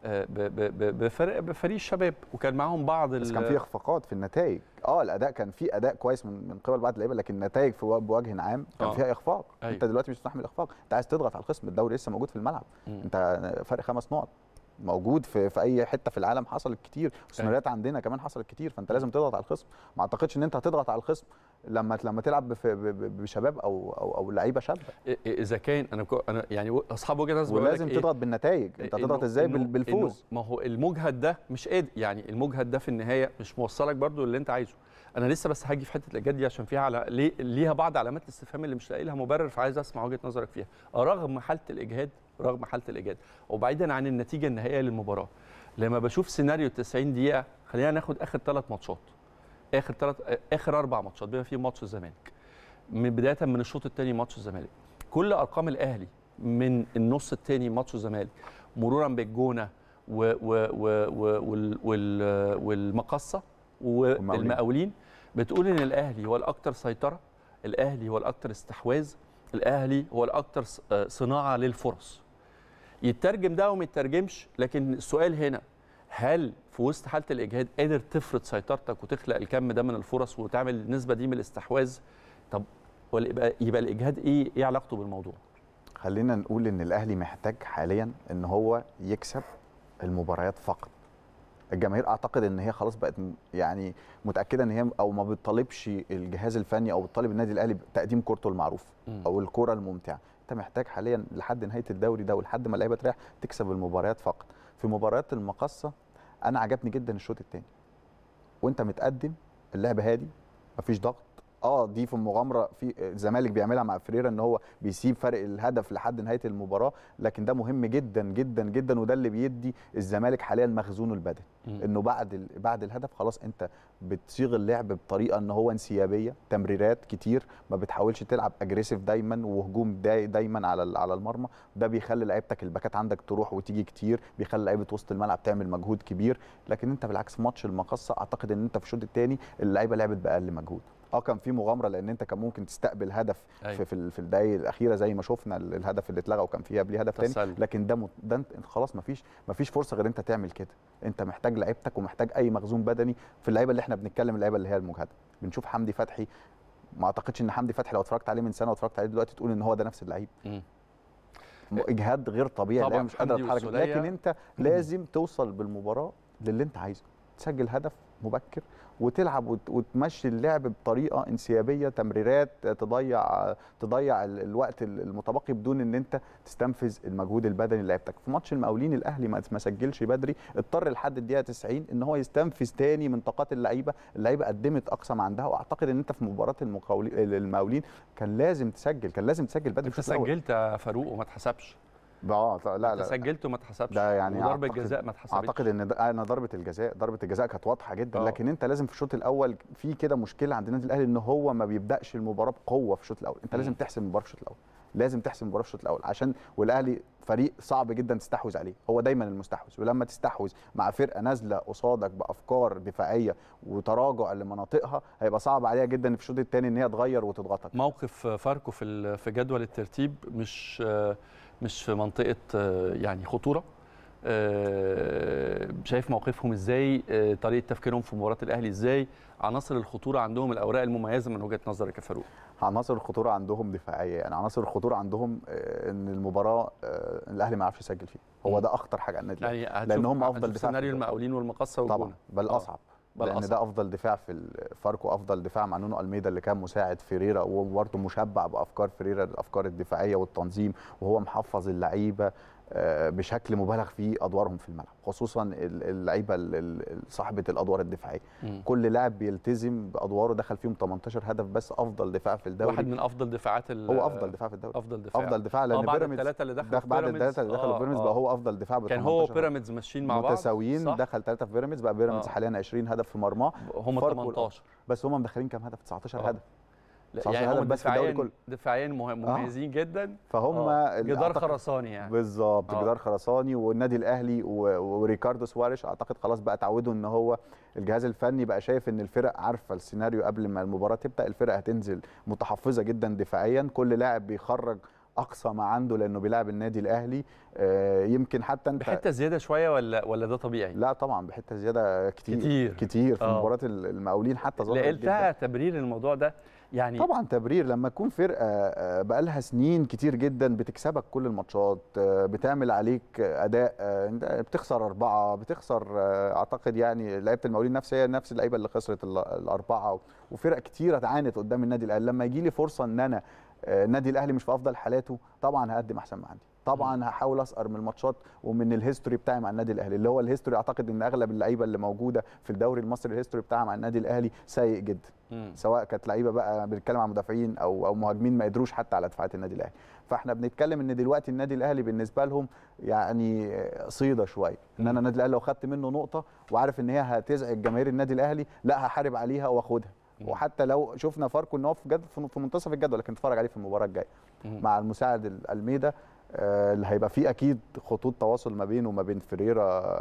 آه، بفريق بفريق الشباب وكان معاهم بعض بس كان في اخفاقات في النتائج اه الاداء كان في اداء كويس من من قبل بعض اللعيبه لكن النتائج في بوجه عام كان آه. فيها اخفاق أيوه. انت دلوقتي مش مستحمل اخفاق انت عايز تضغط على الخصم الدوري لسه موجود في الملعب م. انت فرق خمس نقط موجود في في اي حته في العالم حصلت كتير السيناريوهات أيوة. عندنا كمان حصلت كتير فانت لازم تضغط على الخصم ما اعتقدش ان انت هتضغط على الخصم لما لما تلعب بشباب او او, أو لعيبه شابه اذا كان انا انا يعني اصحاب وجهه نظر ولازم إيه؟ تضغط إيه؟ بالنتائج انت تضغط ازاي بالفوز ما هو المجهد ده مش قادر يعني المجهد ده في النهايه مش موصلك برضو اللي انت عايزه انا لسه بس هاجي في حته الاجاد دي عشان فيها على ليه ليها بعض علامات الاستفهام اللي مش لاقي لها مبرر فعايز اسمع وجهه نظرك فيها رغم حاله الاجهاد رغم حاله الاجاده وبعيدا عن النتيجه النهائيه للمباراه لما بشوف سيناريو 90 دقيقه خلينا ناخد اخر ثلاث ماتشات اخر ثلاث اخر اربع ماتشات بما فيه ماتش الزمالك من بدايه من الشوط الثاني ماتش الزمالك كل ارقام الاهلي من النص الثاني ماتش الزمالك مرورا بالجونه و... و... و... وال... وال... والمقصه والمقاولين بتقول ان الاهلي هو الاكثر سيطره الاهلي هو الاكثر استحواذ الاهلي هو الاكثر صناعه للفرص يترجم ده وما يترجمش لكن السؤال هنا هل في وسط حاله الاجهاد قادر تفرض سيطرتك وتخلق الكم ده من الفرص وتعمل النسبه دي من الاستحواذ طب يبقى يبقى الاجهاد ايه ايه علاقته بالموضوع خلينا نقول ان الاهلي محتاج حاليا ان هو يكسب المباريات فقط الجماهير اعتقد ان هي خلاص بقت يعني متاكده ان هي او ما بتطالبش الجهاز الفني او بتطالب النادي الاهلي بتقديم كورته المعروف او الكره الممتعه انت محتاج حاليا لحد نهايه الدوري ده ولحد ما اللعيبه تريح تكسب المباريات فقط في مباريات المقصه انا عجبني جدا الشوط الثاني وانت متقدم اللعب هادي مفيش ضغط اه دي في المغامره في الزمالك بيعملها مع فريرا ان هو بيسيب فرق الهدف لحد نهايه المباراه لكن ده مهم جدا جدا جدا وده اللي بيدي الزمالك حاليا مخزونه البدني انه بعد بعد الهدف خلاص انت بتصيغ اللعب بطريقه ان هو انسيابيه تمريرات كتير ما بتحاولش تلعب اجريسيف دايما وهجوم داي دايما على على المرمى ده بيخلي لعيبتك الباكات عندك تروح وتيجي كتير بيخلي لعيبه وسط الملعب تعمل مجهود كبير لكن انت بالعكس ماتش المقصه اعتقد ان انت في الشوط الثاني اللعيبه لعبت باقل مجهود اه كان في مغامره لان انت كان ممكن تستقبل هدف أيوة. في في الدقائق الاخيره زي ما شفنا الهدف اللي اتلغى وكان فيه قبليه هدف تاني لكن ده مت... ده انت خلاص ما فيش ما فيش فرصه غير انت تعمل كده انت محتاج لعيبتك ومحتاج اي مخزون بدني في اللعيبه اللي احنا بنتكلم اللعيبه اللي هي المجهده بنشوف حمدي فتحي ما اعتقدش ان حمدي فتحي لو اتفرجت عليه من سنه واتفرجت عليه دلوقتي تقول ان هو ده نفس اللعيب اجهاد غير طبيعي طبعا مش قادر اتحرك لكن انت لازم توصل بالمباراه للي انت عايزه تسجل هدف مبكر وتلعب وتمشي اللعب بطريقه انسيابيه تمريرات تضيع تضيع الوقت المتبقي بدون ان انت تستنفذ المجهود البدني لعيبتك في ماتش المقاولين الاهلي ما سجلش بدري اضطر لحد الدقيقه 90 ان هو يستنفذ تاني من طاقات اللعيبه اللعيبه قدمت اقصى ما عندها واعتقد ان انت في مباراه المقاولين كان لازم تسجل كان لازم تسجل بدري انت سجلت يا فاروق وما اتحسبش اه لا لا, سجلته سجلت وما اتحسبش ده يعني ضربه جزاء ما اتحسبتش اعتقد ان آه، انا ضربه الجزاء ضربه الجزاء كانت واضحه جدا أوه. لكن انت لازم في الشوط الاول في كده مشكله عند النادي الاهلي ان هو ما بيبداش المباراه بقوه في الشوط الاول انت لازم تحسم المباراه في الشوط الاول لازم تحسم المباراه في الشوط الاول عشان والاهلي فريق صعب جدا تستحوذ عليه هو دايما المستحوذ ولما تستحوذ مع فرقه نازله قصادك بافكار دفاعيه وتراجع لمناطقها هيبقى صعب عليها جدا في الشوط الثاني ان هي تغير وتضغطك موقف فاركو في في جدول الترتيب مش آه، مش في منطقه آه، يعني خطوره آه، شايف موقفهم ازاي آه، طريقه تفكيرهم في مباراه الاهلي ازاي عناصر الخطوره عندهم الاوراق المميزه من وجهه نظرك يا فاروق عناصر الخطوره عندهم دفاعيه يعني عناصر الخطوره عندهم ان المباراه الاهلي ما يعرفش يسجل فيها هو ده اخطر حاجه على النادي يعني لان هم افضل دفاع سيناريو المقاولين والمقصه طبعا بل اصعب لان ده افضل دفاع في الفاركو افضل دفاع مع نونو الميدا اللي كان مساعد فيريرا وبرده مشبع بافكار فيريرا الافكار الدفاعيه والتنظيم وهو محفظ اللعيبه آه، بشكل مبالغ فيه ادوارهم في الملعب خصوصا اللعيبه صاحبه الادوار الدفاعيه مم. كل لاعب بيلتزم بادواره دخل فيهم 18 هدف بس افضل دفاع في الدوري واحد من افضل دفاعات هو افضل دفاع في الدوري افضل دفاع افضل دفاع لان آه، بيراميدز بعد الثلاثه اللي دخلوا بعد الثلاثه اللي دخلوا آه، بيراميدز بقى هو افضل دفاع كان هو وبيراميدز ماشيين مع بعض متساويين دخل ثلاثه في بيراميدز بقى بيراميدز حاليا 20 هدف في مرماه هم 18 بس هم مدخلين كام هدف 19 هدف يعني هم بس دفاعيا كله. آه. مميزين آه. جدا فهم آه. جدار خرساني يعني بالظبط آه. جدار خرساني والنادي الاهلي وريكاردو سواريش اعتقد خلاص بقى تعودوا ان هو الجهاز الفني بقى شايف ان الفرق عارفه السيناريو قبل ما المباراه تبدا الفرق هتنزل متحفظه جدا دفاعيا كل لاعب بيخرج اقصى ما عنده لانه بيلعب النادي الاهلي آه، يمكن حتى انت بحته زياده شويه ولا ولا ده طبيعي لا طبعا بحته زياده كتير كتير, كتير في آه. مباراه المقاولين حتى ظهرت لقيتها تبرير الموضوع ده يعني طبعا تبرير لما تكون فرقه آه، بقالها سنين كتير جدا بتكسبك كل الماتشات آه، بتعمل عليك اداء آه، بتخسر اربعه بتخسر اعتقد يعني لعيبه المقاولين نفس هي نفس اللعيبه اللي خسرت الاربعه وفرق كتيره اتعانت قدام النادي الاهلي لما يجي لي فرصه ان انا النادي الاهلي مش في افضل حالاته طبعا هقدم احسن ما عندي طبعا هحاول اسقر من الماتشات ومن الهيستوري بتاعي مع النادي الاهلي اللي هو الهيستوري اعتقد ان اغلب اللعيبه اللي موجوده في الدوري المصري الهيستوري بتاعها مع النادي الاهلي سيء جدا سواء كانت لعيبه بقى بنتكلم عن مدافعين او او مهاجمين ما يدروش حتى على دفاعات النادي الاهلي فاحنا بنتكلم ان دلوقتي النادي الاهلي بالنسبه لهم يعني صيده شويه ان انا النادي الاهلي لو خدت منه نقطه وعارف ان هي هتزعج جماهير النادي الاهلي لا هحارب عليها واخدها وحتى لو شفنا فاركو ان هو في في منتصف الجدول لكن اتفرج عليه في المباراه الجايه مع المساعد الالميدا آه، اللي هيبقى فيه اكيد خطوط تواصل ما بينه وما بين فريرا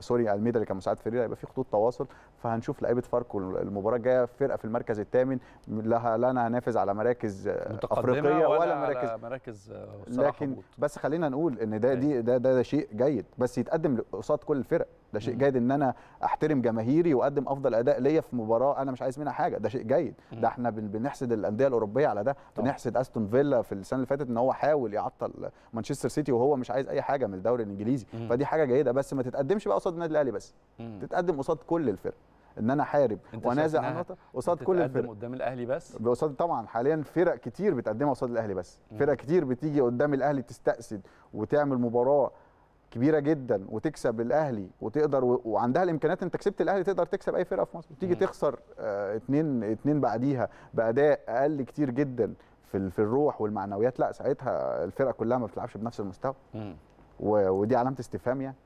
سوري الميدا اللي كان مساعد فريرا هيبقى فيه خطوط تواصل فهنشوف لعيبه فاركو المباراه الجايه فرقه في المركز الثامن لها لا انا على مراكز افريقيه ولا, ولا مراكز مراكز آه، لكن بس خلينا نقول ان ده دي إيه. ده, ده ده شيء جيد بس يتقدم قصاد كل الفرق ده شيء جيد ان انا احترم جماهيري واقدم افضل اداء ليا في مباراه انا مش عايز منها حاجه ده شيء جيد ده احنا بنحسد الانديه الاوروبيه على ده بنحسد استون فيلا في السنه اللي فاتت ان هو حاول يعطل مانشستر سيتي وهو مش عايز اي حاجه من الدوري الانجليزي فدي حاجه جيده بس ما تتقدمش بقى قصاد النادي الاهلي بس تتقدم قصاد كل الفرق ان انا احارب وانازع نقطه قصاد كل الفرق قدام الاهلي بس قصاد طبعا حاليا فرق كتير بتقدمها قصاد الاهلي بس فرق كتير بتيجي قدام الاهلي تستاسد وتعمل مباراه كبيره جدا وتكسب الاهلي وتقدر و... وعندها الامكانيات انت كسبت الاهلي تقدر تكسب اي فرقه في مصر تيجي تخسر آه اتنين اتنين بعديها باداء اقل كتير جدا في في الروح والمعنويات لا ساعتها الفرقه كلها ما بتلعبش بنفس المستوى و... ودي علامه استفهام يعني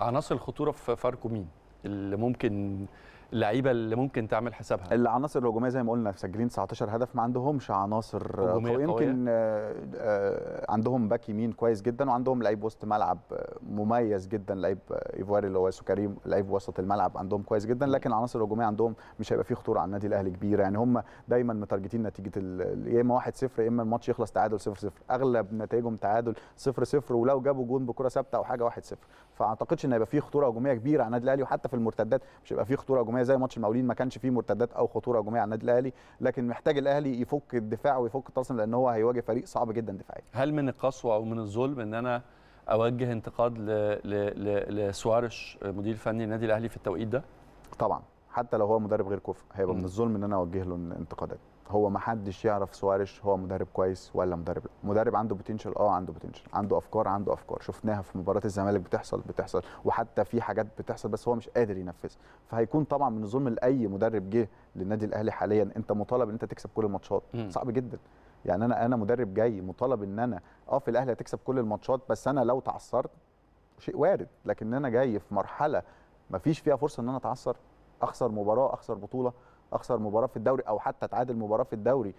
عناصر الخطوره في فاركو مين اللي ممكن اللعيبه اللي ممكن تعمل حسابها العناصر الهجوميه زي ما قلنا مسجلين 19 هدف ما عندهمش عناصر هجوميه يمكن آه، آه، عندهم باك يمين كويس جدا وعندهم لعيب وسط ملعب آه، مميز جدا لعيب ايفواري اللي هو سكريم لعيب وسط الملعب عندهم كويس جدا لكن العناصر الهجوميه عندهم مش هيبقى فيه خطوره على النادي الاهلي كبيره يعني هم دايما متارجتين نتيجه يا اما 1-0 يا اما الماتش يخلص تعادل 0-0 اغلب نتائجهم تعادل 0-0 ولو جابوا جون بكره ثابته او حاجه 1-0 فاعتقدش ان هيبقى فيه خطوره هجوميه كبيره على النادي الاهلي وحتى في المرتدات مش هيبقى فيه خطوره هجوميه هجوميه زي ماتش المقاولين ما كانش فيه مرتدات او خطوره هجوميه على النادي الاهلي لكن محتاج الاهلي يفك الدفاع ويفك الترسم لان هو هيواجه فريق صعب جدا دفاعيا هل من القسوه او من الظلم ان انا اوجه انتقاد لسوارش مدير فني النادي الاهلي في التوقيت ده طبعا حتى لو هو مدرب غير كفء هيبقى من الظلم ان انا اوجه له انتقادات هو ما حدش يعرف سواريش هو مدرب كويس ولا مدرب لا مدرب عنده بوتنشال اه عنده بوتنشال عنده افكار عنده افكار شفناها في مباراه الزمالك بتحصل بتحصل وحتى في حاجات بتحصل بس هو مش قادر ينفذها فهيكون طبعا من الظلم لاي مدرب جه للنادي الاهلي حاليا انت مطالب ان انت تكسب كل الماتشات صعب جدا يعني انا انا مدرب جاي مطالب ان انا اه في الاهلي هتكسب كل الماتشات بس انا لو تعثرت شيء وارد لكن انا جاي في مرحله ما فيش فيها فرصه ان انا اتعثر اخسر مباراه اخسر بطوله اخسر مباراه في الدوري او حتى تعادل مباراه في الدوري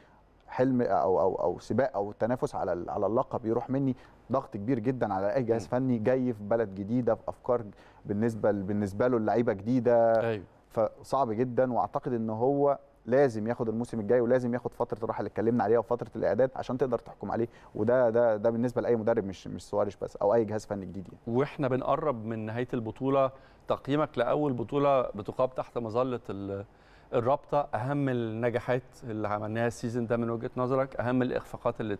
حلم او او او سباق او التنافس على على اللقب يروح مني ضغط كبير جدا على اي جهاز فني جاي في بلد جديده في افكار بالنسبه بالنسبه له اللعيبه جديده أيوه. فصعب جدا واعتقد ان هو لازم ياخد الموسم الجاي ولازم ياخد فتره الراحه اللي اتكلمنا عليها وفتره الاعداد عشان تقدر تحكم عليه وده ده ده بالنسبه لاي مدرب مش مش سواريش بس او اي جهاز فني جديد يعني. واحنا بنقرب من نهايه البطوله تقييمك لاول بطوله بتقاب تحت مظله الرابطه اهم النجاحات اللي عملناها السيزون ده من وجهه نظرك اهم الاخفاقات اللي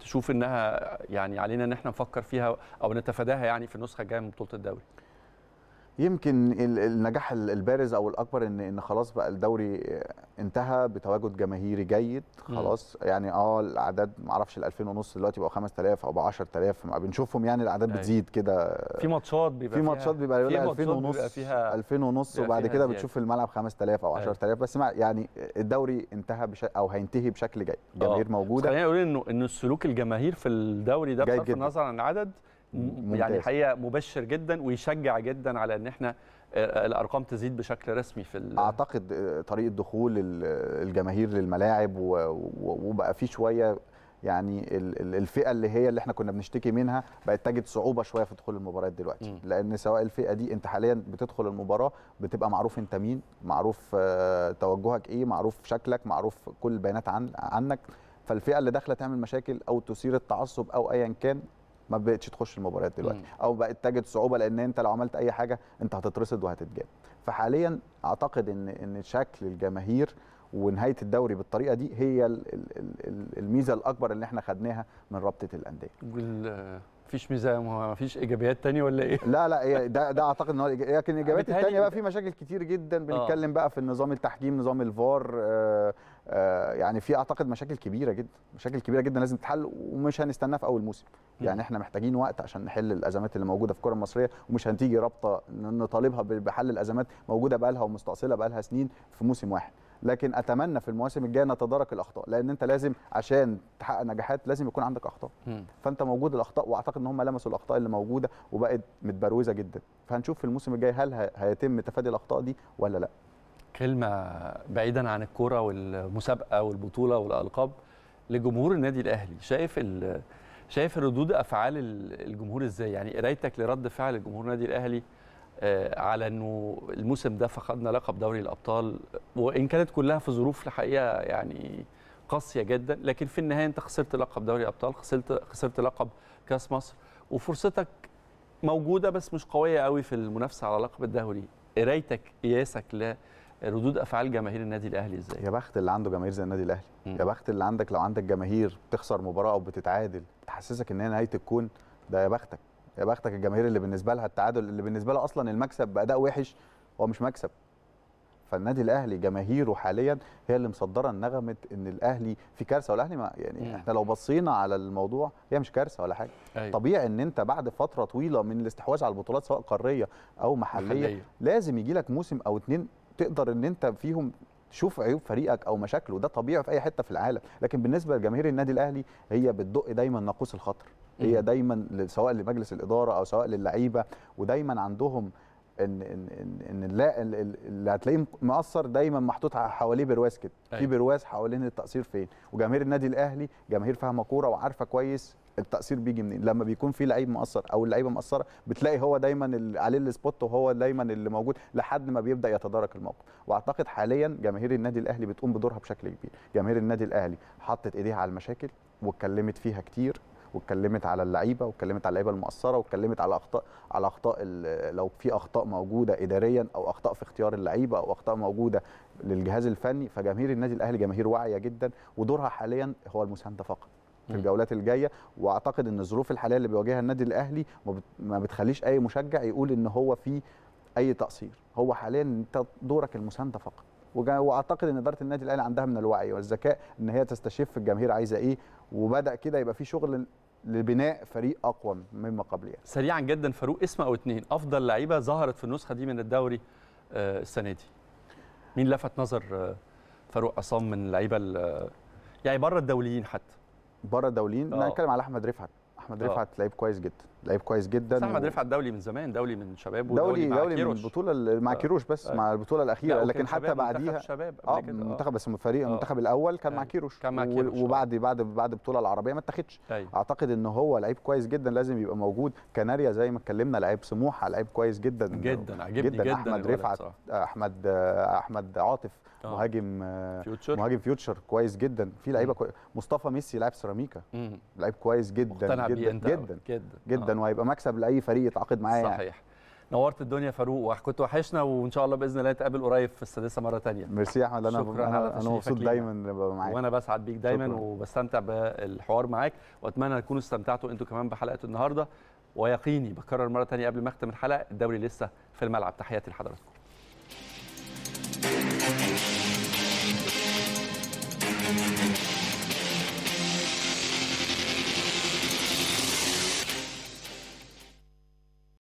تشوف انها يعني علينا ان احنا نفكر فيها او نتفاداها يعني في النسخه الجايه من بطوله الدوري يمكن النجاح البارز او الاكبر ان ان خلاص بقى الدوري انتهى بتواجد جماهيري جيد خلاص يعني اه الاعداد ما اعرفش ال 2000 ونص دلوقتي بقوا 5000 او بقوا 10000 بنشوفهم يعني الاعداد أيوة. بتزيد كده في ماتشات بيبقى في ماتشات بيبقى 2000 ونص 2000 ونص وبعد كده بتشوف الملعب 5000 او 10000 أيوة. بس يعني الدوري انتهى او هينتهي بشكل جيد آه. جماهير موجوده خلينا نقول انه ان السلوك الجماهير في الدوري ده بغض النظر عن العدد يعني ممتاز. يعني حقيقه مبشر جدا ويشجع جدا على ان احنا آه، آه، الارقام تزيد بشكل رسمي في اعتقد آه، طريقه دخول الجماهير للملاعب وبقى في شويه يعني الفئه اللي هي اللي احنا كنا بنشتكي منها بقت تجد صعوبه شويه في دخول المباريات دلوقتي م. لان سواء الفئه دي انت حاليا بتدخل المباراه بتبقى معروف انت مين معروف توجهك ايه معروف شكلك معروف كل البيانات عن عنك فالفئه اللي داخله تعمل مشاكل او تثير التعصب او ايا كان ما بقتش تخش المباريات دلوقتي او بقت تجد صعوبه لان انت لو عملت اي حاجه انت هتترصد وهتتجاب فحاليا اعتقد ان ان شكل الجماهير ونهايه الدوري بالطريقه دي هي الميزه الاكبر اللي احنا خدناها من رابطه الانديه مفيش ميزه مفيش ايجابيات تانية ولا ايه؟ لا لا ده ده اعتقد ان هو لكن الايجابيات التانية بقى في مشاكل كتير جدا بنتكلم آه. بقى في النظام التحكيم نظام الفار آه، آه، يعني في اعتقد مشاكل كبيره جدا مشاكل كبيره جدا لازم تتحل ومش هنستناها في اول موسم يعني احنا محتاجين وقت عشان نحل الازمات اللي موجوده في الكره المصريه ومش هتيجي رابطه نطالبها بحل الازمات موجوده بقالها ومستأصله بقالها سنين في موسم واحد لكن اتمنى في المواسم الجايه نتدارك الاخطاء لان انت لازم عشان تحقق نجاحات لازم يكون عندك اخطاء فانت موجود الاخطاء واعتقد ان هم لمسوا الاخطاء اللي موجوده وبقت متبروزه جدا فهنشوف في الموسم الجاي هل هيتم تفادي الاخطاء دي ولا لا كلمه بعيدا عن الكوره والمسابقه والبطوله والالقاب لجمهور النادي الاهلي شايف شايف ردود افعال الجمهور ازاي يعني قرايتك لرد فعل الجمهور النادي الاهلي آه، على انه الموسم ده فقدنا لقب دوري الابطال وان كانت كلها في ظروف الحقيقه يعني قاسيه جدا لكن في النهايه انت خسرت لقب دوري ابطال خسرت خسرت لقب كاس مصر وفرصتك موجوده بس مش قويه قوي في المنافسه على لقب الدوري قرايتك قياسك ردود افعال جماهير النادي الاهلي ازاي يا بخت اللي عنده جماهير زي النادي الاهلي يا بخت اللي عندك لو عندك جماهير بتخسر مباراه او بتتعادل تحسسك ان هي نهايه الكون ده يا بختك يا بختك الجماهير اللي بالنسبه لها التعادل اللي بالنسبه لها اصلا المكسب باداء وحش هو مش مكسب فالنادي الاهلي جماهيره حاليا هي اللي مصدره نغمه ان الاهلي في كارثه والاهلي ما يعني مم. احنا لو بصينا على الموضوع هي مش كارثه ولا حاجه أيوة. طبيعي ان انت بعد فتره طويله من الاستحواذ على البطولات سواء قاريه او محليه, محلية. لازم يجي لك موسم او اتنين تقدر ان انت فيهم تشوف عيوب فريقك او مشاكله ده طبيعي في اي حته في العالم لكن بالنسبه لجماهير النادي الاهلي هي بتدق دايما ناقوس الخطر هي دايما سواء لمجلس الاداره او سواء للعيبه ودايما عندهم ان ان ان, اللي هتلاقيه مقصر دايما محطوط حواليه برواز كده في أيوة. برواز حوالين التقصير فين وجماهير النادي الاهلي جماهير فاهمه كوره وعارفه كويس التاثير بيجي منين لما بيكون في لعيب مقصر او اللعيبه مقصره بتلاقي هو دايما عليه السبوت وهو دايما اللي موجود لحد ما بيبدا يتدارك الموقف واعتقد حاليا جماهير النادي الاهلي بتقوم بدورها بشكل كبير جماهير النادي الاهلي حطت ايديها على المشاكل واتكلمت فيها كتير واتكلمت على اللعيبه واتكلمت على اللعيبه المقصره واتكلمت على اخطاء على اخطاء لو في اخطاء موجوده اداريا او اخطاء في اختيار اللعيبه او اخطاء موجوده للجهاز الفني فجماهير النادي الاهلي جماهير واعيه جدا ودورها حاليا هو المسانده فقط في الجولات الجايه واعتقد ان الظروف الحاليه اللي بيواجهها النادي الاهلي ما بتخليش اي مشجع يقول ان هو في اي تقصير هو حاليا انت دورك المسانده فقط واعتقد ان اداره النادي الاهلي عندها من الوعي والذكاء ان هي تستشف الجماهير عايزه ايه وبدا كده يبقى في شغل لبناء فريق اقوى مما قبل يعني. سريعا جدا فاروق اسم او اثنين افضل لعيبه ظهرت في النسخه دي من الدوري آه، السنه دي مين لفت نظر آه، فاروق عصام من اللعيبه يعني بره الدوليين حتى بره الدوليين انا آه. هتكلم على احمد رفعت احمد آه. رفعت لعيب كويس جدا لعيب كويس جدا احمد و... رفعت دولي من زمان دولي من شبابه دولي دولي, دولي من البطوله مع آه. كيروش بس أوه. مع البطوله الاخيره لكن حتى بعديها منتخب شباب آه منتخب بس فريق المنتخب الاول كان مع يعني كيروش كان مع كيروش وبعد بعد بعد البطوله العربيه ما اتاخدش طيب. اعتقد ان هو لعيب كويس جدا لازم يبقى موجود كناريا زي ما اتكلمنا لعيب سموحه لعيب كويس جدا جدا عجبني جدا, جدا احمد رفعت احمد احمد عاطف آه. مهاجم فيوتشر. مهاجم فيوتشر كويس جدا في لعيبه كوي... مصطفى ميسي لاعب سيراميكا لعيب كويس جدا جدا جدا جدا, جدا آه. وهيبقى مكسب لاي فريق يتعاقد معاه يعني. صحيح يعني. نورت الدنيا فاروق وكنت وحشنا وان شاء الله باذن الله نتقابل قريب في السادسه مره ثانيه ميرسي يا احمد انا انا, أنا مبسوط دايما معاك وانا بسعد بيك دايما شكرا. وبستمتع بالحوار معاك واتمنى تكونوا استمتعتوا انتوا كمان بحلقه النهارده ويقيني بكرر مره ثانيه قبل ما اختم الحلقه الدوري لسه في الملعب تحياتي لحضراتكم Thank you.